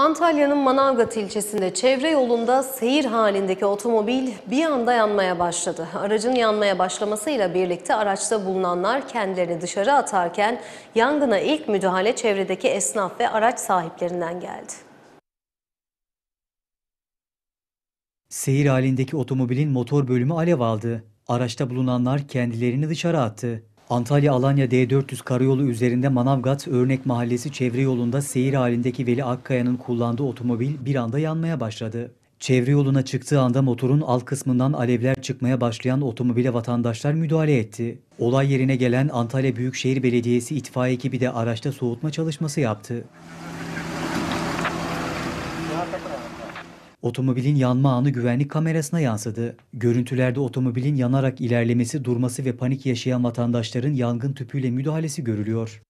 Antalya'nın Manavgat ilçesinde çevre yolunda seyir halindeki otomobil bir anda yanmaya başladı. Aracın yanmaya başlamasıyla birlikte araçta bulunanlar kendilerini dışarı atarken yangına ilk müdahale çevredeki esnaf ve araç sahiplerinden geldi. Seyir halindeki otomobilin motor bölümü alev aldı. Araçta bulunanlar kendilerini dışarı attı. Antalya-Alanya D400 karayolu üzerinde Manavgat Örnek Mahallesi çevre yolunda seyir halindeki Veli Akkaya'nın kullandığı otomobil bir anda yanmaya başladı. Çevre yoluna çıktığı anda motorun alt kısmından alevler çıkmaya başlayan otomobile vatandaşlar müdahale etti. Olay yerine gelen Antalya Büyükşehir Belediyesi itfaiye ekibi de araçta soğutma çalışması yaptı. Otomobilin yanma anı güvenlik kamerasına yansıdı. Görüntülerde otomobilin yanarak ilerlemesi, durması ve panik yaşayan vatandaşların yangın tüpüyle müdahalesi görülüyor.